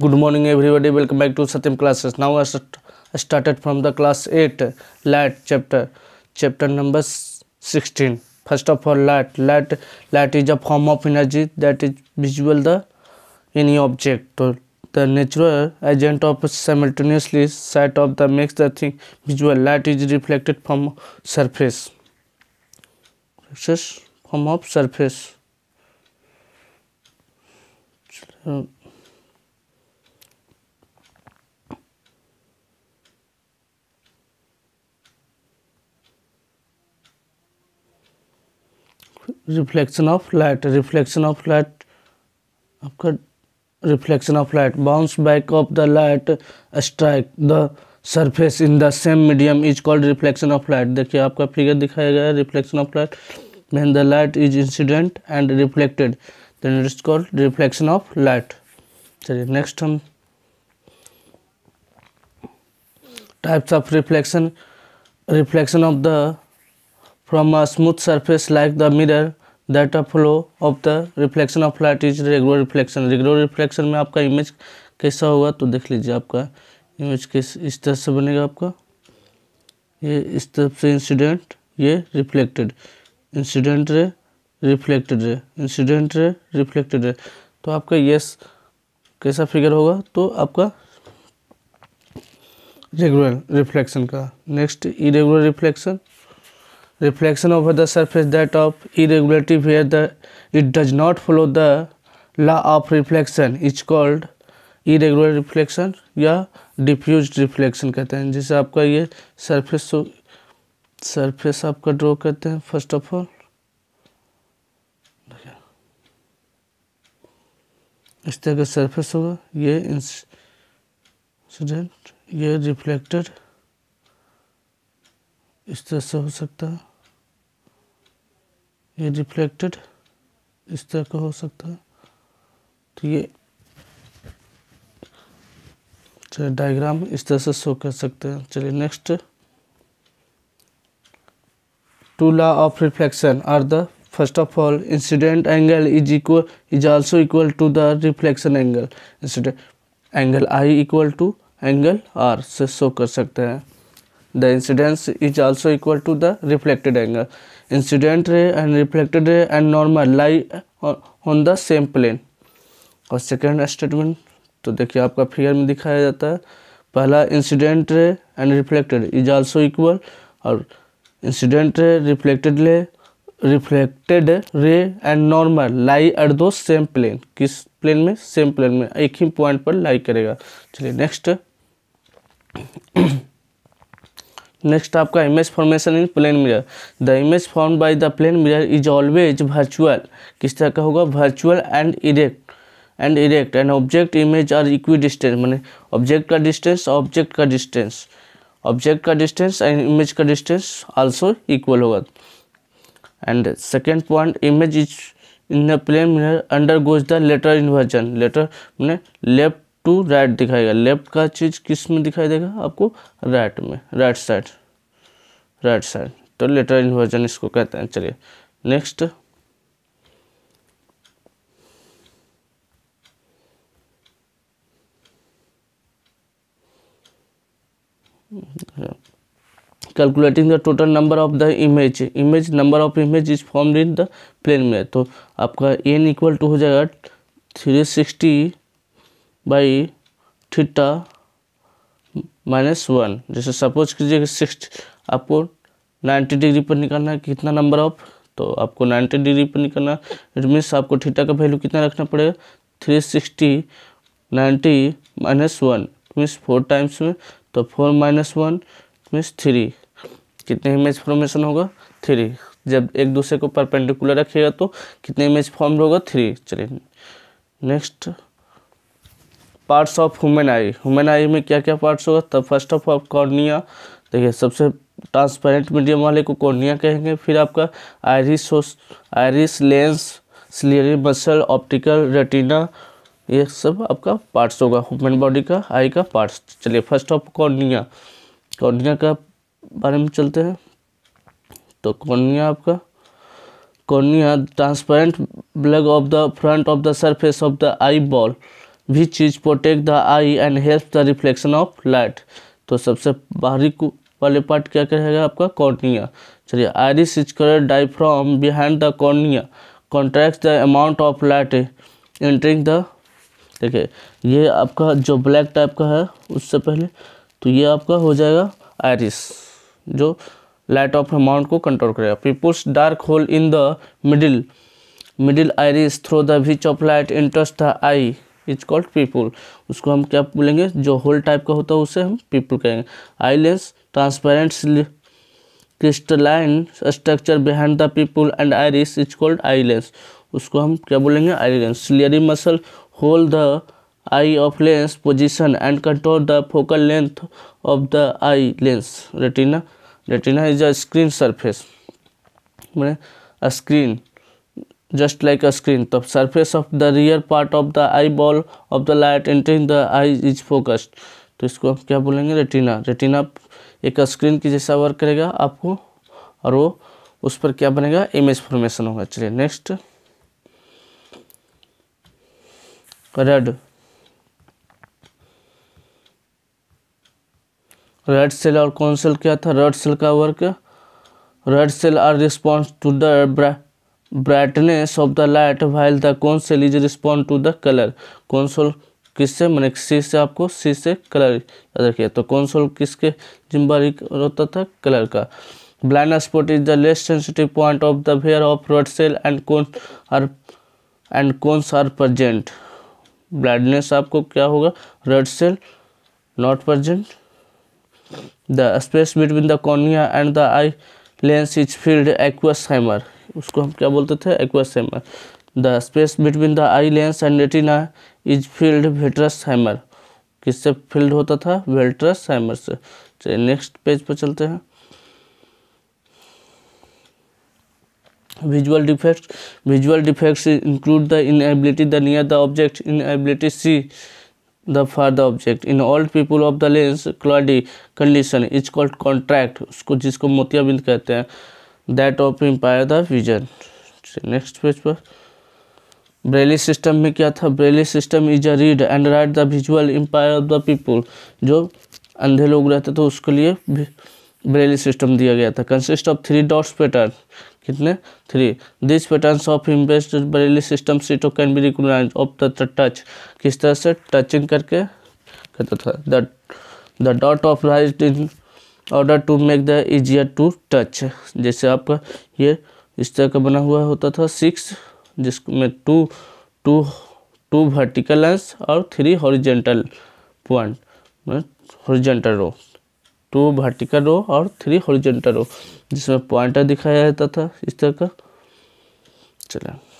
good morning everybody welcome back to satyam classes now i started from the class 8 lat chapter chapter number 16 first of all lat lat lat is a form of energy that is visual the any object or the natural agent of simultaneously sight of the makes the thing visual light is reflected from surface from of surface reflection of light reflection of light आपका reflection of light bounce back of the light strike the surface in the same medium is called reflection of light देखिए आपका figure दिखाया गया है reflection of light man the light is incident and reflected then it is called reflection of light चलिए next हम types of reflection reflection of the from a smooth surface like the mirror that a flow of the reflection of light is regular reflection regular reflection में आपका image कैसा होगा तो देख लीजिए आपका इमेज किस इस तरह से बनेगा आपका ये इस तरह से इंसिडेंट ये reflected incident ray reflected ray incident ray reflected ray तो आपका यस कैसा फिगर होगा तो आपका रेगुलर रिफ्लेक्शन का next irregular reflection reflection over the surface that of irregularity where the it does not follow the law of reflection is called irregular reflection या diffused reflection कहते हैं जैसे आपका ये surface सरफेस आपका ड्रॉ करते हैं फर्स्ट ऑफ ऑल इस तरह का सरफेस होगा ये इंसिडेंट ये रिफ्लेक्टेड इस तरह से हो सकता है ये रिफ्लेक्टेड इस तरह का हो सकता है तो ये चलिए डायग्राम इस तरह से शो कर सकते हैं चलिए next two law of reflection are the first of all incident angle is equal is also equal to the reflection angle incident angle i equal to angle r से शो कर सकते हैं the incidence is also equal to the reflected angle incident ray and reflected ray and normal lie on the same plane और second statement तो देखिए आपका figure में दिखाया जाता है पहला incident ray and reflected is also equal और incident ray reflected ray reflected ray and normal lie at the same plane किस प्लेन में सेम प्लेन में एक ही पॉइंट पर लाई करेगा चलिए नेक्स्ट नेक्स्ट आपका image formation in plane mirror the image form by the plane mirror is always virtual किस तरह का होगा virtual and erect and erect and object image are equidistance मैंने ऑब्जेक्ट का डिस्टेंस ऑब्जेक्ट का distance object का distance and image का distance also equal होगा and second point image is in the plane mirror undergoes the lateral inversion lateral मैंने left to right दिखाएगा left का चीज किस में दिखाई देगा आपको राइट में राइट साइड राइट साइड तो लेटर इन्वर्जन इसको कहते हैं चलिए next calculating the total number of the image image number of image is form in the plane में तो आपका एन इक्वल टू हो जाएगा three sixty by theta minus one जैसे सपोज कीजिए कि सिक्स आपको नाइन्टी डिग्री पर निकालना है कितना नंबर ऑफ तो आपको नाइन्टी डिग्री पर निकालना इट मीन्स आपको थीटा का वैल्यू कितना रखना पड़ेगा three sixty ninety minus one means four times में तो four minus one means three कितने इमेज फॉर्मेशन होगा थ्री जब एक दूसरे को परपेंडिकुलर रखिएगा तो कितने इमेज फॉर्म होगा थ्री चलिए next parts of human eye human eye में क्या क्या पार्ट्स होगा तब फर्स्ट ऑफ ऑफ कॉर्निया देखिए सबसे ट्रांसपेरेंट मीडियम वाले को कॉर्निया कहेंगे फिर आपका iris iris lens ciliary muscle optical retina ये सब आपका पार्ट्स होगा ह्यूमन बॉडी का आई का पार्ट्स चलिए फर्स्ट ऑफ कॉर्निया कॉर्निया का बारे में चलते हैं तो कॉर्निया आपका cornea transparent bulge of the front of the surface of the eye ball भी चीज़ protect the eye and help the reflection of light तो सबसे बाहरी वाले पार्ट क्या कहेगा आपका कॉर्निया चलिए iris is colour dye from behind the cornea contract the amount of light entering the देखिए ये आपका जो ब्लैक टाइप का है उससे पहले तो ये आपका हो जाएगा आयरिस जो लाइट ऑफ अमाउंट को कंट्रोल करेगा pupils dark hole in the middle middle iris through the which of light enters the eye is called pupil उसको हम क्या बोलेंगे जो होल टाइप का होता है उसे हम पीपुल कहेंगे eye lens transparent crystalline structure behind the pupil and iris is called eye lens उसको हम क्या बोलेंगे eye lens ciliary muscle hold the eye of lens position and control the focal length of the eye lens retina retina is a screen surface मैंने screen just like a screen the surface of the rear part of the eyeball of the light entering the eye is focused तो इसको हम क्या बोलेंगे retina retina एक screen की जैसा work करेगा आपको और वो उस पर क्या बनेगा इमेज फॉर्मेशन होगा चलिए नेक्स्ट रेड रेड सेल और कौन सेल क्या था रेड सेल का work rod cell are response to the brightness of the light while the cone cell is respond to the colour cone cell किससे मैंने सी से आपको सी से कलर याद रखिए तो कौनसोल किसके जिम्मेदारी होता था कलर का blind spot is the less sensitive point of the where of rod cell and cone are and cones are present blindness आपको क्या होगा rod cell not present the space between the cornea and the eye lens is filled aqueous humour उसको हम क्या बोलते थे aqueous humour the space between the eye lens and retina is filled vitreous humour किससे filled होता था वेल्ट्रस hammer से चलिए नेक्स्ट पेज पर चलते हैं visual defect visual defects include the inability the near the object inability see the far the object in old people of the lens cloudy condition is called contract उसको जिसको मोतियाबिंद कहते हैं that of impair the vision next page पर braille system में क्या था braille system is a read and write the visual impair of the people जो अंधे लोग रहते थे उसके लिए ब्रेली सिस्टम दिया गया था consist of three dots pattern कितने three this pattern of embossed braille system सीटो can be recognise of the touch किस तरह से टचिंग करके कहता था the dot of rise in order to make the easier to touch जैसे आपका ये इस तरह का बना हुआ होता था सिक्स जिसमें two two two vertical lines और three horizontal point horizontal row two vertical row और थ्री हॉरिजेंटल रो जिसमें पॉइंटर दिखाया जाता था इस तरह का चला